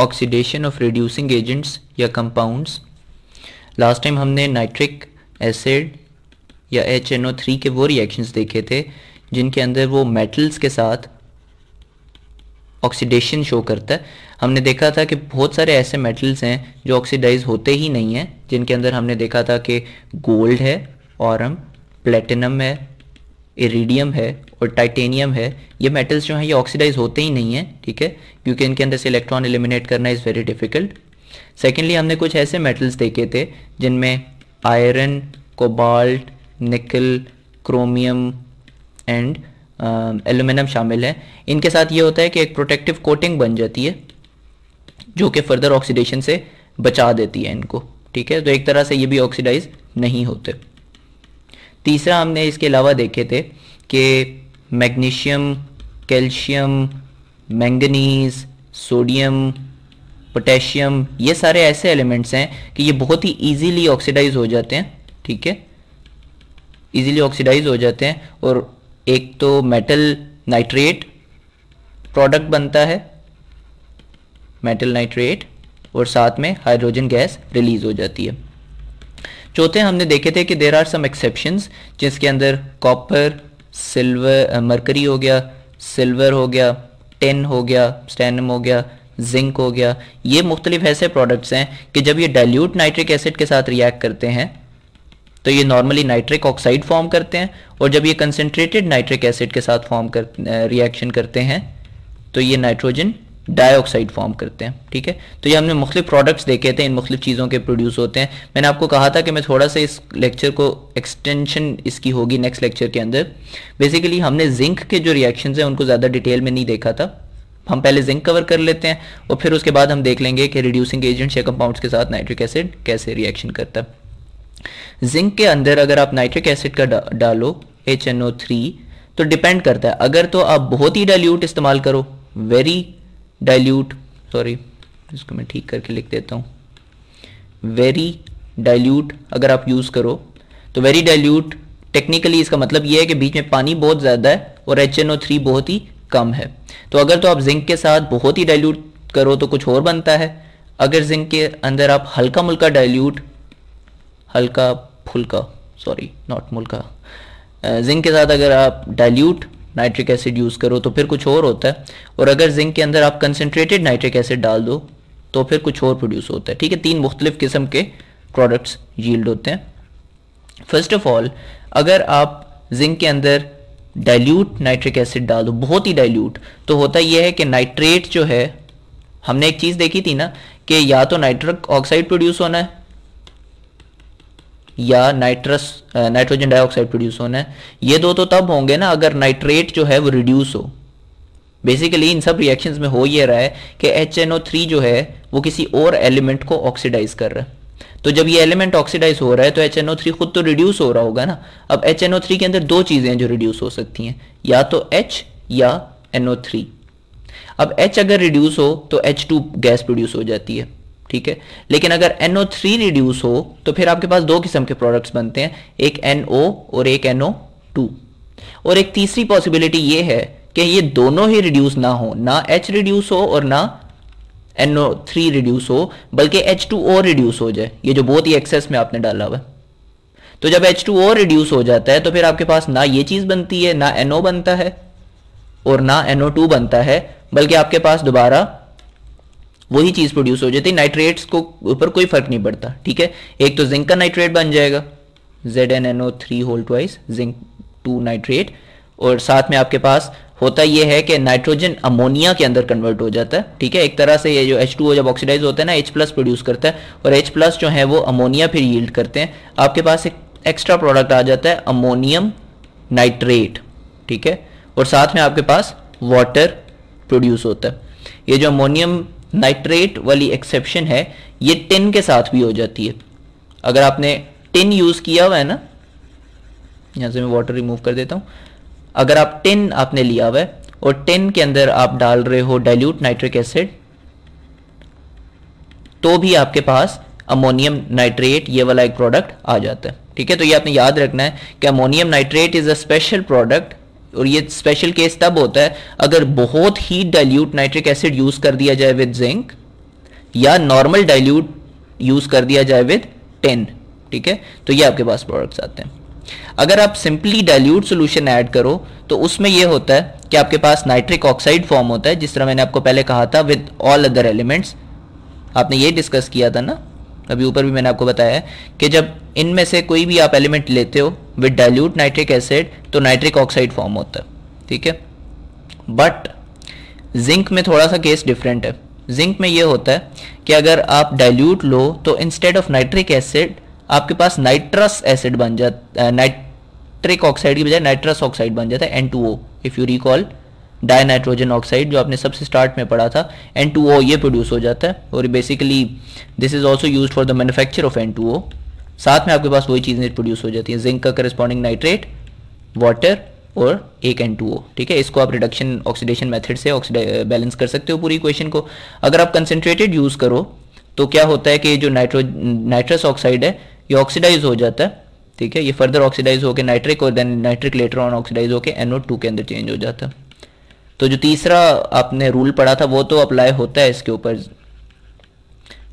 oxidation of reducing agents या compounds last time हमने nitric acid या एच एन ओ थ्री के वो रिएक्शंस देखे थे जिनके अंदर वो मेटल्स के साथ ऑक्सीडेशन शो करता है हमने देखा था कि बहुत सारे ऐसे मेटल्स हैं जो ऑक्सीडाइज होते ही नहीं हैं जिनके अंदर हमने देखा था कि गोल्ड है और हम प्लेटिनम है इरीडियम है और टाइटेनियम है ये मेटल्स जो हैं ये ऑक्सीडाइज होते ही नहीं हैं ठीक है क्योंकि इनके अंदर से इलेक्ट्रॉन एलिमिनेट करना इज़ वेरी डिफिकल्ट सेकेंडली हमने कुछ ऐसे मेटल्स देखे थे जिनमें iron cobalt nickel chromium and aluminium शामिल है इनके साथ ये होता है कि एक प्रोटेक्टिव कोटिंग बन जाती है जो कि फर्दर ऑक्सीडेशन से बचा देती है इनको ठीक है तो एक तरह से ये भी ऑक्सीडाइज नहीं होते तीसरा हमने इसके अलावा देखे थे कि magnesium calcium manganese sodium potassium ये सारे ऐसे एलिमेंट्स हैं कि ये बहुत ही इजीली ऑक्सीडाइज हो जाते हैं ठीक है इजीली ऑक्सीडाइज हो जाते हैं और एक तो मेटल नाइट्रेट प्रोडक्ट बनता है मेटल नाइट्रेट और साथ में हाइड्रोजन गैस रिलीज हो जाती है चौथे हमने देखे थे कि देर आर सम एक्सेप्शन जिसके अंदर कॉपर सिल्वर मरकरी हो गया सिल्वर हो गया टेन हो गया स्टैनम हो गया जिंक हो गया ये मुख्तलिफ ऐसे प्रोडक्ट्स हैं कि जब ये डायल्यूट नाइट्रिक एसिड के साथ रिएक्ट करते हैं तो ये नॉर्मली नाइट्रिक ऑक्साइड फॉर्म करते हैं और जब ये कंसनट्रेटेड नाइट्रिक एसिड के साथ फॉर्म कर रिएक्शन करते हैं तो ये नाइट्रोजन डाइऑक्साइड फॉर्म करते हैं ठीक है तो ये हमने मुख्तु प्रोडक्ट्स देखे थे इन मुख्तु चीज़ों के प्रोड्यूस होते हैं मैंने आपको कहा था कि मैं थोड़ा सा इस लेक्चर को एक्सटेंशन इसकी होगी नेक्स्ट लेक्चर के अंदर बेसिकली हमने जिंक के जो रिएक्शन हैं उनको ज़्यादा डिटेल में नहीं देखा था हम पहले जिंक कवर कर लेते हैं और फिर उसके बाद हम देख लेंगे कि रिड्यूसिंग एजेंट्स या कंपाउंड्स के साथ नाइट्रिक एसिड कैसे रिएक्शन करता है जिंक के अंदर अगर आप नाइट्रिक एसिड का डा, डालो एच तो डिपेंड करता है अगर तो आप बहुत ही डाइल्यूट इस्तेमाल करो वेरी डाइल्यूट सॉरी इसको मैं ठीक करके लिख देता हूँ वेरी डाइल्यूट अगर आप यूज़ करो तो वेरी डाइल्यूट टेक्निकली इसका मतलब यह है कि बीच में पानी बहुत ज़्यादा है और एच बहुत ही कम है तो अगर तो आप जिंक के साथ बहुत ही डाइल्यूट करो तो कुछ और बनता है अगर जिंक के अंदर आप हल्का मुल्का डाइल्यूट हल्का फुल्का सॉरी नॉट मुल्का जिंक के साथ अगर आप डाइल्यूट नाइट्रिक एसिड यूज़ करो तो फिर कुछ और होता है और अगर जिंक के अंदर आप कंसनट्रेटेड नाइट्रिक एसिड डाल दो तो फिर कुछ और प्रोड्यूस होता है ठीक है तीन मुख्तलिफ किस्म के प्रोडक्ट्स यील्ड होते हैं फर्स्ट ऑफ ऑल अगर आप जिंक के अंदर डाइल्यूट नाइट्रिक एसिड डाल दो बहुत ही डाइल्यूट तो होता यह है कि नाइट्रेट जो है हमने एक चीज़ देखी थी ना कि या तो नाइट्रिक ऑक्साइड प्रोड्यूस होना है या नाइट्रस नाइट्रोजन डाइऑक्साइड प्रोड्यूस होना है ये दो तो तब होंगे ना अगर नाइट्रेट जो है वो रिड्यूस हो बेसिकली इन सब रिएक्शंस में हो ये रहा है कि एच जो है वो किसी और एलिमेंट को ऑक्सीडाइज कर रहा है तो जब ये एलिमेंट ऑक्सीडाइज हो रहा है तो थ्री खुद तो रिड्यूस हो रहा होगा ना अब थ्री के अंदर दो चीज़ें जो रिड्यूस हो सकती हैं या तो एच या थ्री अब एच अगर रिड्यूस हो तो टू गैस प्रोड्यूस हो जाती है ठीक है लेकिन अगर एनओ थ्री रिड्यूस हो तो फिर आपके पास दो किस्म के प्रोडक्ट्स बनते हैं एक एनओ और एक एनओ टू और एक तीसरी पॉसिबिलिटी ये है कि ये दोनों ही रिड्यूस ना हो ना एच रिड्यूस हो और ना एनओ थ्री रिड्यूस हो बल्कि एच टू रिड्यूस हो जाए ये जो बहुत ही एक्सेस में आपने डाला हुआ तो जब एच टू ओ रिड्यूस हो जाता है तो फिर आपके पास ना ये चीज बनती है ना एनओ NO बनता है और ना एनओ टू बनता है बल्कि आपके पास दोबारा वही चीज प्रोड्यूस हो जाती है नाइट्रेट्स को ऊपर कोई फर्क नहीं पड़ता ठीक है एक तो जिंक का नाइट्रेट बन जाएगा Z N N O three whole twice zinc two nitrate और साथ में आपके पास होता यह है कि नाइट्रोजन अमोनिया के अंदर कन्वर्ट हो जाता है ठीक है एक तरह से ये जो एच टू जब ऑक्सीडाइज होता है ना एच प्लस प्रोड्यूस करता है और एच प्लस जो है वो अमोनिया फिर यील्ड करते हैं आपके पास एक एक्स्ट्रा प्रोडक्ट आ जाता है अमोनियम नाइट्रेट ठीक है और साथ में आपके पास वाटर प्रोड्यूस होता है ये जो अमोनियम नाइट्रेट वाली एक्सेप्शन है ये टिन के साथ भी हो जाती है अगर आपने टिन यूज़ किया हुआ है ना यहां से मैं वाटर रिमूव कर देता हूं अगर आप टिन आपने लिया हुआ है और टिन के अंदर आप डाल रहे हो डाइल्यूट नाइट्रिक एसिड तो भी आपके पास अमोनियम नाइट्रेट ये वाला एक प्रोडक्ट आ जाता है ठीक है तो ये आपने याद रखना है कि ammonium nitrate is a special product और ये स्पेशल केस तब होता है अगर बहुत ही डाइल्यूट नाइट्रिक एसिड यूज कर दिया जाए विद जिंक या नॉर्मल डाइल्यूट यूज कर दिया जाए विद टेन ठीक है तो ये आपके पास प्रोडक्ट्स आते हैं अगर आप सिंपली डाइल्यूट सोल्यूशन ऐड करो तो उसमें यह होता है कि आपके पास नाइट्रिक ऑक्साइड फॉर्म होता है जिस तरह मैंने आपको पहले कहा था विद ऑल अदर एलिमेंट्स आपने ये डिस्कस किया था ना अभी ऊपर भी मैंने आपको बताया है कि जब इनमें से कोई भी आप एलिमेंट लेते हो विद डाइल्यूट नाइट्रिक एसिड तो नाइट्रिक ऑक्साइड फॉर्म होता है ठीक है बट जिंक में थोड़ा सा केस डिफरेंट है जिंक में यह होता है कि अगर आप डाइल्यूट लो तो इंस्टेड ऑफ नाइट्रिक एसिड आपके पास नाइट्रस एसिड बन जाता नाइट्रिक ऑक्साइड की बजाय नाइट्रस ऑक्साइड बन जाता है N two O if you recall dinitrogen oxide जो आपने सबसे स्टार्ट में पढ़ा था एन टू ओ ये प्रोड्यूस हो जाता है और basically this is also use for the manufacture of N two O साथ में आपके पास वही चीज़ें प्रोड्यूस हो जाती हैं जिंक का करस्पॉन्डिंग नाइट्रेट वाटर और एक एन टू ओ ठीक है इसको आप रिडक्शन ऑक्सीडेशन मेथड से बैलेंस कर सकते हो पूरी इक्वेशन को अगर आप कंसेंट्रेटेड यूज़ करो तो क्या होता है कि जो नाइट्रो नाइट्रस ऑक्साइड है ये ऑक्सीडाइज हो जाता है ठीक है ये फर्दर ऑक्सीडाइज होकर नाइट्रिक और then nitric later on oxidise होकर एनओ टू के अंदर चेंज हो जाता है तो जो तीसरा आपने रूल पढ़ा था वो तो अप्लाई होता है इसके ऊपर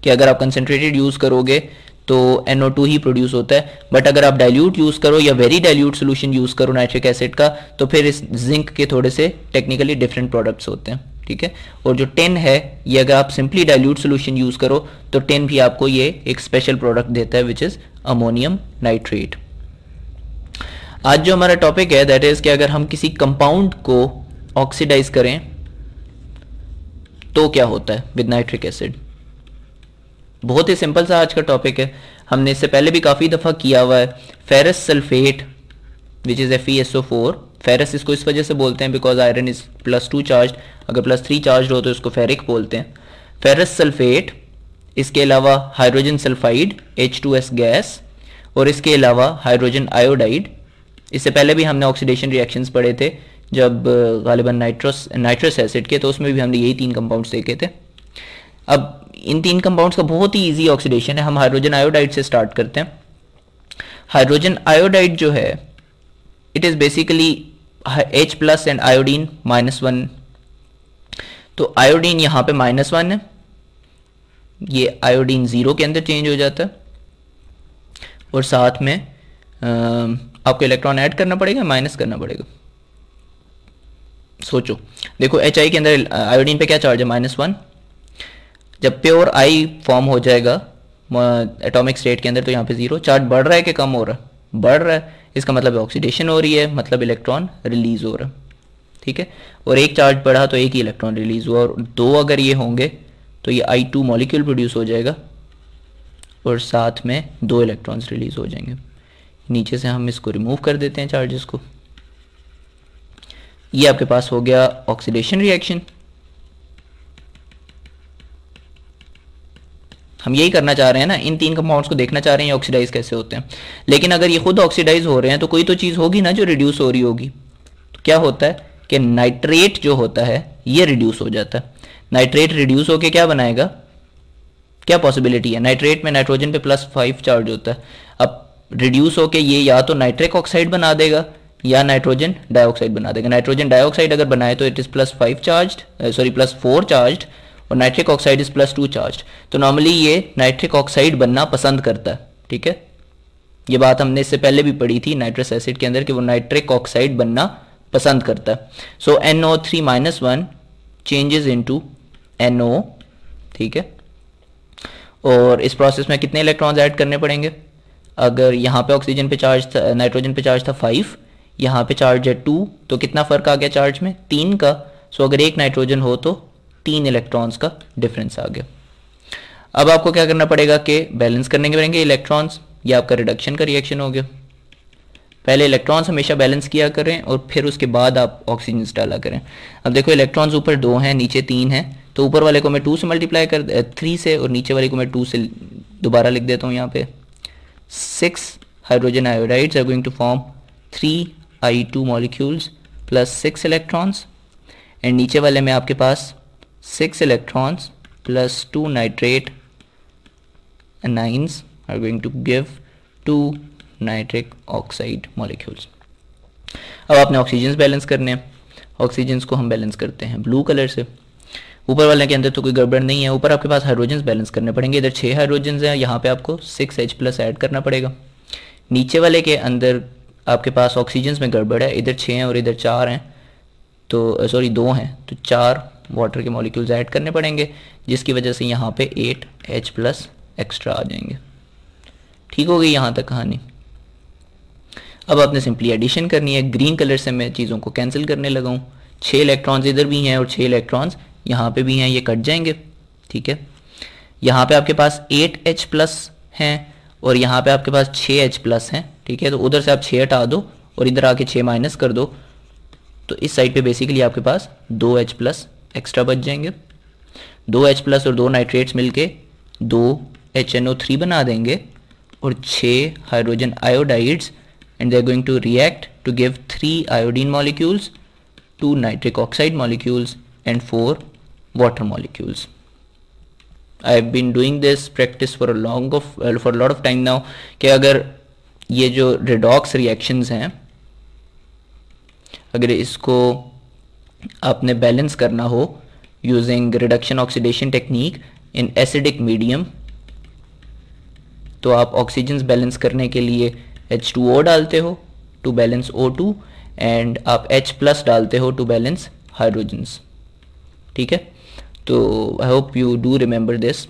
कि अगर आप कंसनट्रेटेड यूज़ करोगे तो NO2 ही प्रोड्यूस होता है बट अगर आप डाइल्यूट यूज़ करो या वेरी डाइल्यूट सोल्यूशन यूज़ करो नाइट्रिक एसिड का तो फिर इस जिंक के थोड़े से टेक्निकली डिफरेंट प्रोडक्ट्स होते हैं ठीक है और जो टेन है ये अगर आप सिंपली डाइल्यूट सोल्यूशन यूज़ करो तो टेन भी आपको ये एक स्पेशल प्रोडक्ट देता है विच इज़ अमोनियम नाइट्रेट आज जो हमारा टॉपिक है दैट इज़ कि अगर हम किसी कंपाउंड को ऑक्सीडाइज करें तो क्या होता है विद नाइट्रिक एसिड बहुत ही सिंपल सा आज का टॉपिक है हमने इससे पहले भी काफ़ी दफ़ा किया हुआ है ferrous sulphate which is F four ferrous इसको इस वजह से बोलते हैं because iron is plus two charge अगर प्लस थ्री चार्ज हो तो इसको फेरिक बोलते हैं फेरस सल्फेट इसके अलावा hydrogen sulphide H two S gas और इसके अलावा हाइड्रोजन आयोडाइड इससे पहले भी हमने ऑक्सीडेशन रिएक्शंस पढ़े थे जब गालिबा नाइट्रस नाइट्रस एसिड के तो उसमें भी हमने यही तीन कंपाउंड्स देखे थे अब इन तीन कंपाउंड्स का बहुत ही इजी ऑक्सीडेशन है हम हाइड्रोजन आयोडाइड से स्टार्ट करते हैं हाइड्रोजन आयोडाइड जो है it is basically H plus and iodine minus one तो आयोडीन यहाँ पे माइनस वन है ये आयोडीन ज़ीरो के अंदर चेंज हो जाता है और साथ में आ, आपको इलेक्ट्रॉन ऐड करना पड़ेगा माइनस करना पड़ेगा सोचो देखो एच के अंदर आयोडीन पे क्या चार्ज है माइनस वन जब प्योर आई फॉर्म हो जाएगा एटॉमिक स्टेट के अंदर तो यहाँ पे जीरो चार्ज बढ़ रहा है कि कम हो रहा है बढ़ रहा है इसका मतलब ऑक्सीडेशन हो रही है मतलब इलेक्ट्रॉन रिलीज हो रहा है ठीक है और एक चार्ज बढ़ा तो एक ही इलेक्ट्रॉन रिलीज हुआ और दो अगर ये होंगे तो ये आई टू मॉलिक्यूल प्रोड्यूस हो जाएगा और साथ में दो इलेक्ट्रॉन्स रिलीज हो जाएंगे नीचे से हम इसको रिमूव कर देते हैं चार्जेस को ये आपके पास हो गया ऑक्सीडेशन रिएक्शन हम यही करना चाह रहे हैं ना इन तीन कंपाउंड्स को देखना चाह रहे हैं ऑक्सीडाइज कैसे होते हैं लेकिन अगर ये खुद ऑक्सीडाइज हो रहे हैं तो कोई तो चीज़ होगी ना जो रिड्यूस हो रही होगी तो क्या होता है कि नाइट्रेट जो होता है ये रिड्यूस हो जाता है नाइट्रेट रिड्यूस होकर क्या बनाएगा क्या पॉसिबिलिटी है नाइट्रेट में नाइट्रोजन पे प्लस फाइव चार्ज होता है अब रिड्यूस होके ये या तो नाइट्रिक ऑक्साइड बना देगा या नाइट्रोजन डाइऑक्साइड बना देगा नाइट्रोजन डाइऑक्साइड अगर बनाए तो it is plus five charge sorry plus four charge और nitric oxide is plus two charge तो नॉर्मली ये नाइट्रिक ऑक्साइड बनना पसंद करता है ठीक है ये बात हमने इससे पहले भी पढ़ी थी नाइट्रस एसिड के अंदर कि वो नाइट्रिक ऑक्साइड बनना पसंद करता है so N O three minus one changes to N O ठीक है और इस प्रोसेस में कितने इलेक्ट्रॉन्स ऐड करने पड़ेंगे अगर यहाँ पे ऑक्सीजन पे चार्ज था नाइट्रोजन पे चार्ज था फाइव यहाँ पे चार्ज है टू तो कितना फ़र्क आ गया चार्ज में तीन का सो अगर एक नाइट्रोजन हो तो तीन इलेक्ट्रॉन्स का डिफरेंस आ गया अब आपको क्या करना पड़ेगा कि बैलेंस करने के पड़ेंगे इलेक्ट्रॉन्स ये आपका रिडक्शन का रिएक्शन हो गया पहले इलेक्ट्रॉन्स हमेशा बैलेंस किया करें और फिर उसके बाद आप ऑक्सीजन डाला करें अब देखो इलेक्ट्रॉन्स ऊपर दो हैं नीचे तीन हैं तो ऊपर वाले को मैं टू से मल्टीप्लाई कर थ्री से और नीचे वाले को मैं टू से दोबारा लिख देता हूँ यहाँ पे six hydrogen iodides are going to form three I two molecules plus six electrons and नीचे वाले में आपके पास six electrons plus two nitrate ions are going to give two nitric oxide molecules अब आपने ऑक्सीजन बैलेंस करने हैं oxygen को हम बैलेंस करते हैं ब्लू कलर से ऊपर वाले के अंदर तो कोई गड़बड़ नहीं है ऊपर आपके पास हाइड्रोजन बैलेंस करने पड़ेंगे इधर छः हाइड्रोजन हैं यहाँ पे आपको सिक्स एच प्लस ऐड करना पड़ेगा नीचे वाले के अंदर आपके पास ऑक्सीजन में गड़बड़ है इधर छः हैं और इधर चार हैं तो सॉरी दो हैं तो चार वाटर के मॉलिक्यूल्स ऐड करने पड़ेंगे जिसकी वजह से यहाँ पे एट एच प्लस एक्स्ट्रा आ जाएंगे ठीक हो गई यहाँ तक कहानी अब आपने सिंपली एडिशन करनी है ग्रीन कलर से मैं चीज़ों को कैंसिल करने लगा हूँ छः इलेक्ट्रॉन्स इधर भी हैं और छः इलेक्ट्रॉन्स यहाँ पे भी हैं ये कट जाएंगे ठीक है यहाँ पे आपके पास एट एच प्लस हैं और यहाँ पे आपके पास छः एच प्लस हैं ठीक है तो उधर से आप छः हटा दो और इधर आके छः माइनस कर दो तो इस साइड पे बेसिकली आपके पास दो एच प्लस एक्स्ट्रा बच जाएंगे दो एच प्लस और दो नाइट्रेट्स मिलके दो एच एन ओ थ्री बना देंगे और छः hydrogen iodides and they are going to react to give three iodine molecules two nitric oxide molecules and four water molecules I have been doing this practice for a long of for for a of time now कि अगर ये जो redox reactions हैं अगर इसको आपने balance करना हो using reduction oxidation technique in acidic medium तो आप ऑक्सीजन बैलेंस करने के लिए H2O डालते हो टू बैलेंस O2 एंड आप H प्लस डालते हो टू बैलेंस हाइड्रोजन्स ठीक है तो I hope you do remember this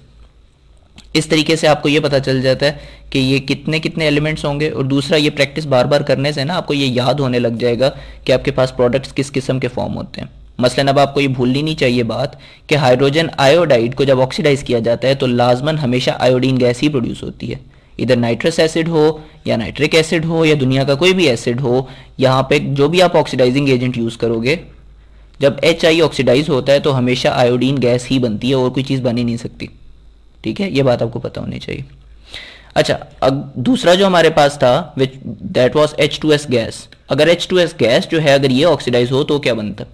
इस तरीके से आपको ये पता चल जाता है कि ये कितने कितने एलिमेंट्स होंगे और दूसरा ये प्रैक्टिस बार बार करने से ना आपको ये याद होने लग जाएगा कि आपके पास प्रोडक्ट्स किस किस्म के फॉर्म होते हैं मसलन अब आपको ये भूलनी नहीं चाहिए बात कि हाइड्रोजन आयोडाइड को जब ऑक्सीडाइज किया जाता है तो लाजमन हमेशा आयोडीन गैस ही प्रोड्यूस होती है इधर नाइट्रस एसिड हो या नाइट्रिक एसिड हो या दुनिया का कोई भी एसिड हो यहाँ पे जो भी आप ऑक्सीडाइजिंग एजेंट यूज़ करोगे जब एच आई ऑक्सीडाइज होता है तो हमेशा आयोडीन गैस ही बनती है और कोई चीज़ बनी नहीं सकती ठीक है ये बात आपको पता होनी चाहिए अच्छा अब दूसरा जो हमारे पास था which that was H two S gas अगर एच टू एस गैस जो है अगर ये ऑक्सीडाइज हो तो क्या बनता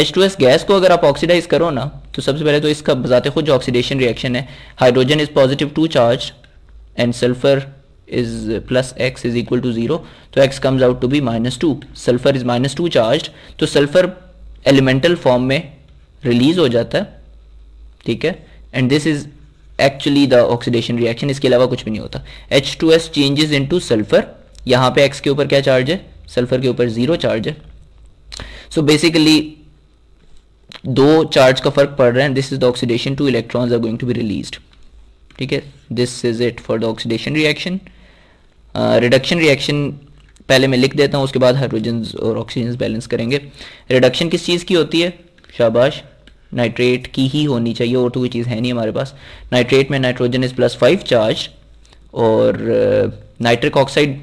एस गैस को अगर आप ऑक्सीडाइज करो ना तो सबसे पहले तो इसका बजाते खुद जो ऑक्सीडेशन रिएक्शन है hydrogen is positive two charge and sulphur is plus X is equal to zero तो X comes out to be minus two sulphur is minus two charge तो सल्फर एलिमेंटल फॉर्म में release हो जाता है ठीक है and this is actually the oxidation reaction इसके अलावा कुछ भी नहीं होता H two S changes into sulphur यहां पर एक्स के ऊपर क्या चार्ज है सल्फर के ऊपर जीरो चार्ज है सो so बेसिकली दो चार्ज का फर्क पड़ रहा है this is the oxidation two electrons are going to be release ठीक है this is it for the oxidation reaction reduction reaction पहले मैं लिख देता हूं उसके बाद हाइड्रोजन और ऑक्सीजन बैलेंस करेंगे रिडक्शन किस चीज़ की होती है शाबाश नाइट्रेट की ही होनी चाहिए और तो कोई चीज़ है नहीं हमारे पास नाइट्रेट में nitrogen is plus five charge और नाइट्रिक ऑक्साइड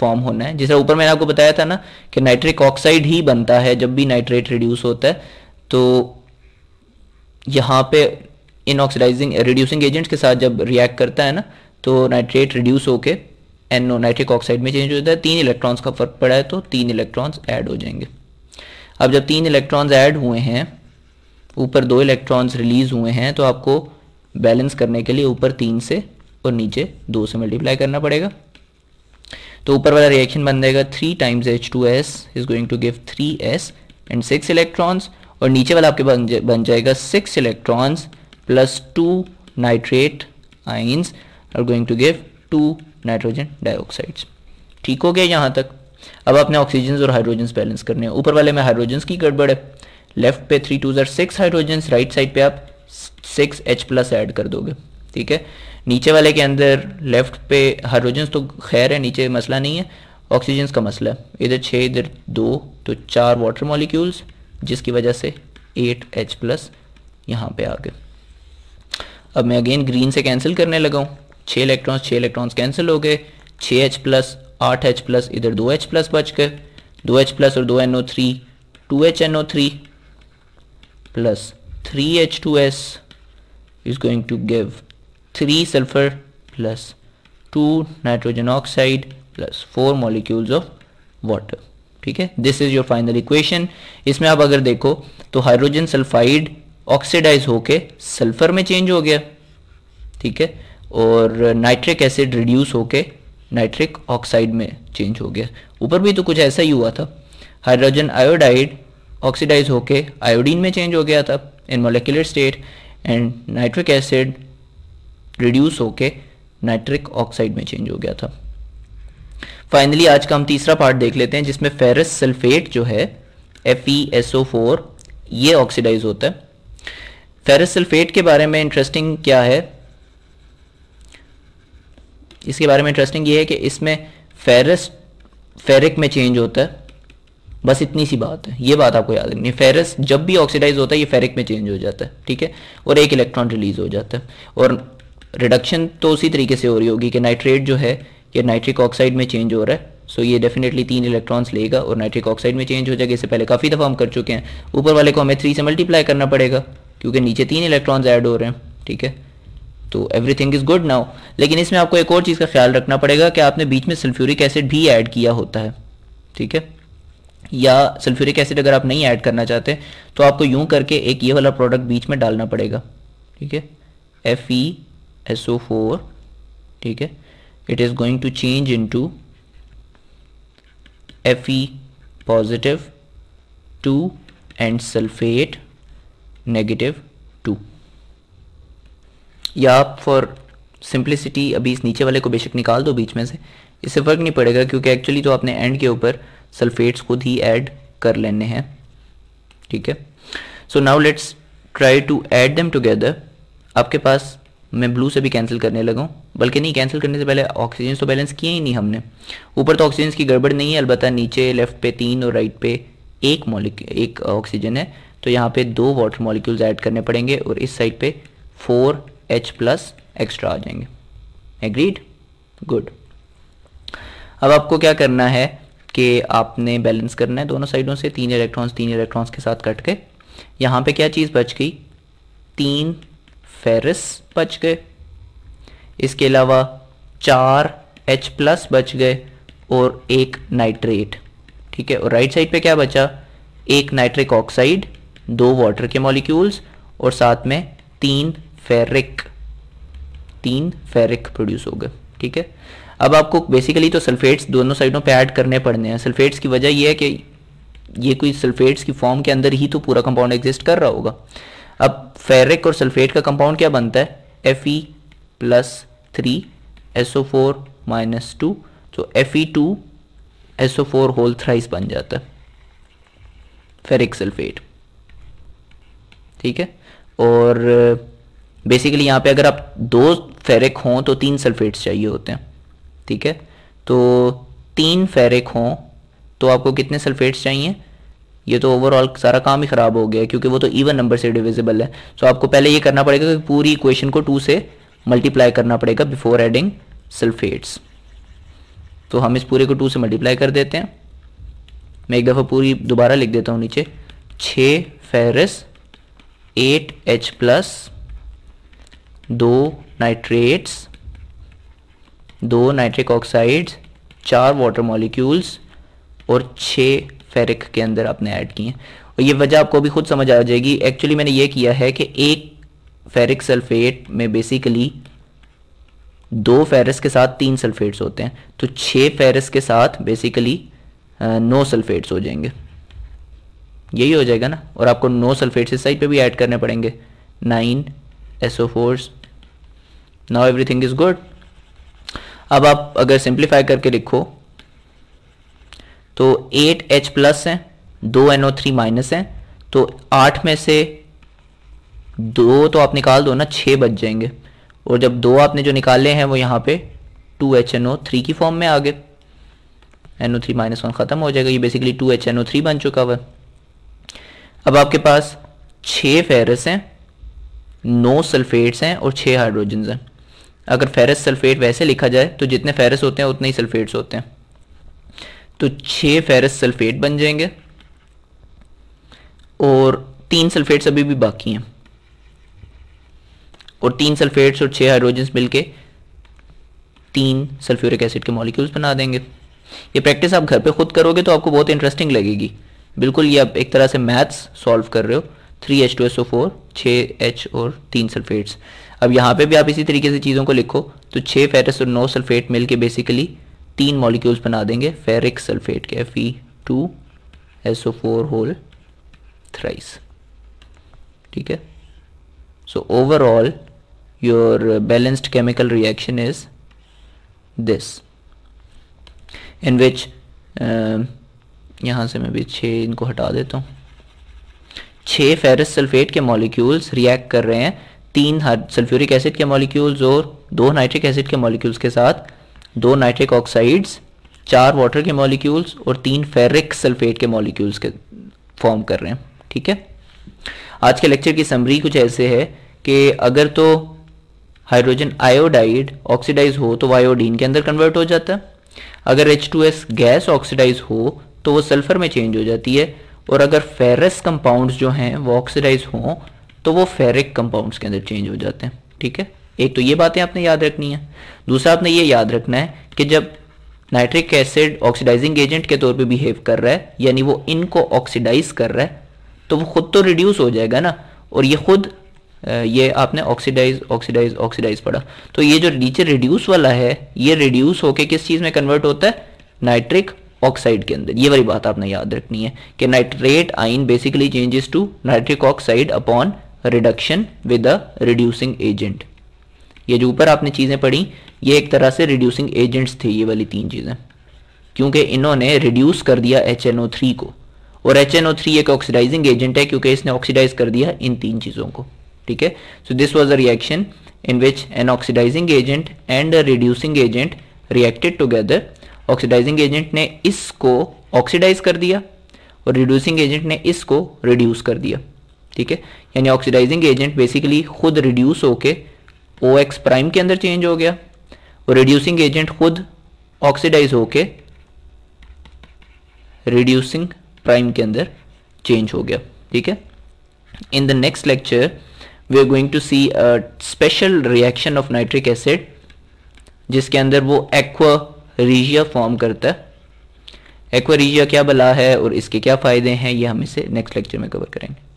फॉर्म होना है जैसे ऊपर मैंने आपको बताया था ना कि नाइट्रिक ऑक्साइड ही बनता है जब भी नाइट्रेट रिड्यूस होता है तो यहाँ पे इनऑक्सीडाइजिंग रिड्यूसिंग एजेंट्स के साथ जब रिएक्ट करता है ना तो नाइट्रेट रिड्यूस होके एनओ नाइट्रिक ऑक्साइड में चेंज हो जाता है तीन इलेक्ट्रॉन्स का फर्क पड़ा है तो तीन इलेक्ट्रॉन्स ऐड हो जाएंगे अब जब तीन इलेक्ट्रॉन्स ऐड हुए हैं ऊपर दो इलेक्ट्रॉन्स रिलीज हुए हैं तो आपको बैलेंस करने के लिए ऊपर तीन से और नीचे दो से मल्टीप्लाई करना पड़ेगा तो ऊपर वाला रिएक्शन बन जाएगा three times H two S is going to give three S and six electrons और नीचे वाला आपके बन, जा, बन जाएगा six electrons plus two nitrate ions are going to give two nitrogen dioxides ठीक हो गया यहाँ तक अब अपने ऑक्सीजन और हाइड्रोजन बैलेंस करने हैं ऊपर वाले में हाइड्रोजन की गड़बड़ है लेफ्ट पे थ्री टू ज़र सिक्स हाइड्रोजन राइट साइड पे आप सिक्स एच प्लस ऐड कर दोगे ठीक है नीचे वाले के अंदर लेफ्ट पे हाइड्रोजन तो खैर है नीचे मसला नहीं है ऑक्सीजन का मसला है इधर छः इधर दो तो चार वाटर मॉलिक्यूल्स जिसकी वजह से एट एच प्लस यहाँ पे आ गए अब मैं अगेन ग्रीन से कैंसिल करने लगाऊ हूँ छः इलेक्ट्रॉन्स छः इलेक्ट्रॉन्स कैंसिल हो गए छः एच प्लस आठ एच प्लस इधर दो एच प्लस बच गए दो एच प्लस और दो N O three two H N O three plus 3H2S is going to give 3 sulfur plus 2 nitrogen oxide plus 4 molecules of water ठीक है this is your final equation इसमें आप अगर देखो तो हाइड्रोजन सल्फाइड ऑक्सीडाइज होके सल्फर में change हो गया ठीक है और नाइट्रिक एसिड रिड्यूस होके नाइट्रिक ऑक्साइड में चेंज हो गया ऊपर भी तो कुछ ऐसा ही हुआ था हाइड्रोजन आयोडाइड ऑक्सीडाइज होके आयोडीन में चेंज हो गया था in molecular state and nitric acid reduce होके नाइट्रिक ऑक्साइड में चेंज हो गया था फाइनली आज का हम तीसरा पार्ट देख लेते हैं जिसमें फेरस सल्फेट जो है फोर e ये ऑक्सीडाइज होता है फेरस सल्फेट के बारे में इंटरेस्टिंग क्या है इसके बारे में इंटरेस्टिंग ये है कि इसमें फेरस फेरिक में चेंज होता है बस इतनी सी बात है ये बात आपको याद रखनी है फेरस जब भी ऑक्सीडाइज होता है ये फेरिक में चेंज हो जाता है ठीक है और एक इलेक्ट्रॉन रिलीज हो जाता है और रिडक्शन तो उसी तरीके से हो रही होगी कि नाइट्रेट जो है ये नाइट्रिक ऑक्साइड में चेंज हो रहा है सो ये डेफिनेटली तीन इलेक्ट्रॉन्स लेगा और नाइट्रिक ऑक्साइड में चेंज हो जाएगा इससे पहले काफ़ी दफ़ा हम कर चुके हैं ऊपर वाले को हमें थ्री से मल्टीप्लाई करना पड़ेगा क्योंकि नीचे तीन इलेक्ट्रॉन्स ऐड हो रहे हैं ठीक है तो एवरीथिंग इज़ गुड नाउ लेकिन इसमें आपको एक और चीज़ का ख्याल रखना पड़ेगा कि आपने बीच में सल्फ्यूरिक एसिड भी ऐड किया होता है ठीक है या सल्फ्यूरिक एसिड अगर आप नहीं ऐड करना चाहते तो आपको यूं करके एक ये वाला प्रोडक्ट बीच में डालना पड़ेगा ठीक है F E S O four ठीक है it is going to change into F E positive two and sulphate negative two या आप फॉर सिंप्लिसिटी अभी इस नीचे वाले को बेशक निकाल दो बीच में से इससे फ़र्क नहीं पड़ेगा क्योंकि एक्चुअली तो आपने एंड के ऊपर सल्फेट्स खुद ही ऐड कर लेने हैं ठीक है so now let's try to add them together आपके पास मैं ब्लू से भी कैंसिल करने लगा बल्कि नहीं कैंसिल करने से पहले ऑक्सीजन तो बैलेंस किए ही नहीं हमने ऊपर तो ऑक्सीजन की गड़बड़ नहीं है अलबत्त नीचे लेफ्ट पे तीन और राइट पे एक मॉलिक एक ऑक्सीजन है तो यहाँ पे दो वाटर मॉलिक्यूल्स ऐड करने पड़ेंगे और इस साइड पे फोर एच प्लस एक्स्ट्रा आ जाएंगे एग्रीड गुड अब आपको क्या करना है के आपने बैलेंस करना है दोनों साइडों से तीन इलेक्ट्रॉन्स तीन इलेक्ट्रॉन्स के साथ कट के यहाँ पे क्या चीज़ बच गई तीन फेरस बच गए इसके अलावा चार एच प्लस बच गए और एक नाइट्रेट ठीक है और राइट साइड पे क्या बचा एक नाइट्रिक ऑक्साइड दो वाटर के मॉलिक्यूल्स और साथ में तीन फेरिक तीन फेरिक प्रोड्यूस हो गए ठीक है अब आपको बेसिकली तो सल्फेट्स दोनों साइडों पे ऐड करने पड़ने हैं सल्फेट्स की वजह यह है कि ये कोई सल्फेट्स की फॉर्म के अंदर ही तो पूरा कंपाउंड एग्जिस्ट कर रहा होगा अब फेरिक और सल्फेट का कंपाउंड क्या बनता है F E plus three S O four minus two तो F E two S O four whole thrice बन जाता है फेरिक सल्फेट ठीक है और बेसिकली यहाँ पे अगर आप दो फेरिक हों तो तीन सल्फेट्स चाहिए होते हैं ठीक है तो तीन फेरिक हों तो आपको कितने सल्फेट्स चाहिए ये तो ओवरऑल सारा काम ही ख़राब हो गया क्योंकि वो तो इवन नंबर से डिविजिबल है सो आपको पहले ये करना पड़ेगा कि पूरी इक्वेशन को टू से मल्टीप्लाई करना पड़ेगा बिफोर एडिंग सल्फेट्स तो हम इस पूरे को टू से मल्टीप्लाई कर देते हैं मैं एक दफ़ा पूरी दोबारा लिख देता हूँ नीचे छ फेरस एट एच प्लस दो नाइट्रेट्स दो नाइट्रिक ऑक्साइड्स चार वाटर मॉलिक्यूल्स और छः फेरिक के अंदर आपने ऐड किए और ये वजह आपको भी खुद समझ आ जाएगी एक्चुअली मैंने ये किया है कि एक फेरिक सल्फेट में बेसिकली दो फेरस के साथ तीन सल्फेट्स होते हैं तो छः फेरस के साथ बेसिकली नो सल्फेट्स हो जाएंगे यही हो जाएगा ना और आपको नो सल्फेट्स इस साइड पे भी ऐड करने पड़ेंगे nine S O fours now everything is good अब आप अगर सिंप्लीफाई करके लिखो तो एट एच प्लस है दो एन ओ थ्री माइनस है तो आठ में से दो तो आप निकाल दो ना छः बच जाएंगे और जब दो आपने जो निकाले हैं वो यहाँ पे two H N O three की फॉर्म में आ गए N O three minus one ख़त्म हो जाएगा ये basically two H N O three बन चुका हुआ अब आपके पास छः फेरस हैं नौ सल्फेट्स हैं और छः हाइड्रोजन हैं अगर फेरस सल्फेट वैसे लिखा जाए तो जितने फेरस होते हैं उतने ही सल्फेट्स होते हैं तो छः फेरस सल्फेट बन जाएंगे और तीन सल्फेट्स अभी भी बाकी हैं और तीन सल्फेट्स और छः हाइड्रोजन्स मिलके तीन सल्फ्यूरिक एसिड के मॉलिक्यूल्स बना देंगे ये प्रैक्टिस आप घर पे खुद करोगे तो आपको बहुत इंटरेस्टिंग लगेगी बिल्कुल ये आप एक तरह से मैथ्स सॉल्व कर रहे हो three H two S O four छः एच और तीन सल्फेट्स अब यहाँ पे भी आप इसी तरीके से चीज़ों को लिखो तो छः फेरस और नौ सल्फेट मिल के बेसिकली तीन मॉलिक्यूल्स बना देंगे फेरिक सल्फेट के F E two S O four whole thrice ठीक है so overall your balanced chemical reaction is this in which यहां यहाँ से मैं भी छः इनको हटा देता हूँ छः फेरस सल्फेट के मॉलिक्यूल्स रिएक्ट कर रहे हैं तीन सल्फ्यूरिक एसिड के मॉलिक्यूल्स और दो नाइट्रिक एसिड के मॉलिक्यूल्स के साथ दो नाइट्रिक ऑक्साइड्स चार वाटर के मॉलिक्यूल्स और तीन फेरिक सल्फेट के मॉलिक्यूल्स के फॉर्म कर रहे हैं ठीक है आज के लेक्चर की समरी कुछ ऐसे है कि अगर तो हाइड्रोजन आयोडाइड ऑक्सीडाइज हो तो आयोडीन के अंदर कन्वर्ट हो जाता है अगर H2S गैस ऑक्सीडाइज हो तो वो सल्फर में चेंज हो जाती है और अगर फेरस कंपाउंड्स जो हैं वो ऑक्सीडाइज हों तो वो फेरिक कंपाउंड्स के अंदर चेंज हो जाते हैं ठीक है एक तो ये बातें आपने याद रखनी है दूसरा आपने ये याद रखना है कि जब नाइट्रिक एसिड ऑक्सीडाइजिंग एजेंट के तौर पे बिहेव कर रहा है यानी वो इनको ऑक्सीडाइज कर रहा है तो वो खुद तो रिड्यूस हो जाएगा ना और ये खुद ये आपने ऑक्सीडाइज ऑक्सीडाइज ऑक्सीडाइज पढ़ा तो ये जो नीचे रिड्यूस वाला है ये रिड्यूस होके किस चीज़ में कन्वर्ट होता है नाइट्रिक ऑक्साइड के अंदर ये वाली बात आपने याद रखनी है कि nitrate ion basically changes to nitric oxide upon reduction with a reducing agent ये जो ऊपर आपने चीज़ें पढ़ी ये एक तरह से रिड्यूसिंग एजेंट्स थे ये वाली तीन चीज़ें क्योंकि इन्होंने रिड्यूस कर दिया एच को और एच एक ऑक्सीडाइजिंग एजेंट है क्योंकि इसने ऑक्सीडाइज कर दिया इन तीन चीज़ों को ठीक है so this was a reaction in which an oxidizing agent and a reducing agent reacted together oxidizing agent ने इसको ऑक्सीडाइज कर दिया और रिड्यूसिंग एजेंट ने इसको रिड्यूस कर दिया ठीक है यानी ऑक्सीडाइजिंग एजेंट बेसिकली खुद रिड्यूस होके ओ एक्स प्राइम के अंदर चेंज हो गया और रिड्यूसिंग एजेंट खुद ऑक्सीडाइज होके रिड्यूसिंग प्राइम के अंदर चेंज हो गया ठीक है in the next lecture we are going to see special reaction of nitric acid जिसके अंदर वो एक्वा रीजिया फॉर्म करता है एक्वा रीजिया क्या बला है और इसके क्या फ़ायदे हैं ये हम इसे नेक्स्ट लेक्चर में कवर करेंगे